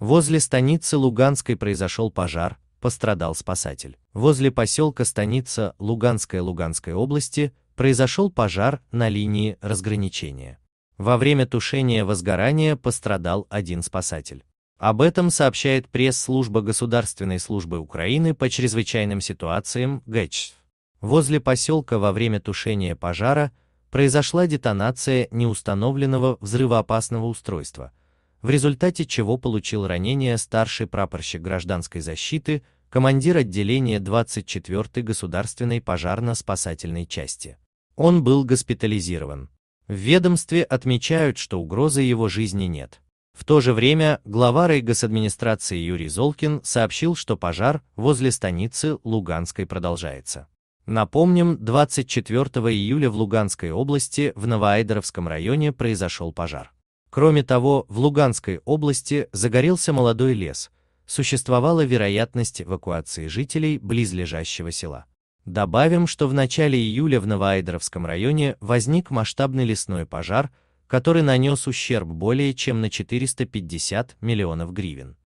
Возле станицы Луганской произошел пожар, пострадал спасатель. Возле поселка станица Луганская Луганской области произошел пожар на линии разграничения. Во время тушения возгорания пострадал один спасатель. Об этом сообщает пресс-служба Государственной службы Украины по чрезвычайным ситуациям ГЭЧ. Возле поселка во время тушения пожара произошла детонация неустановленного взрывоопасного устройства – в результате чего получил ранение старший прапорщик гражданской защиты, командир отделения 24-й государственной пожарно-спасательной части. Он был госпитализирован. В ведомстве отмечают, что угрозы его жизни нет. В то же время глава райгосадминистрации Юрий Золкин сообщил, что пожар возле станицы Луганской продолжается. Напомним, 24 июля в Луганской области в Новоайдеровском районе произошел пожар. Кроме того, в Луганской области загорелся молодой лес, существовала вероятность эвакуации жителей близлежащего села. Добавим, что в начале июля в Новоайдеровском районе возник масштабный лесной пожар, который нанес ущерб более чем на 450 миллионов гривен.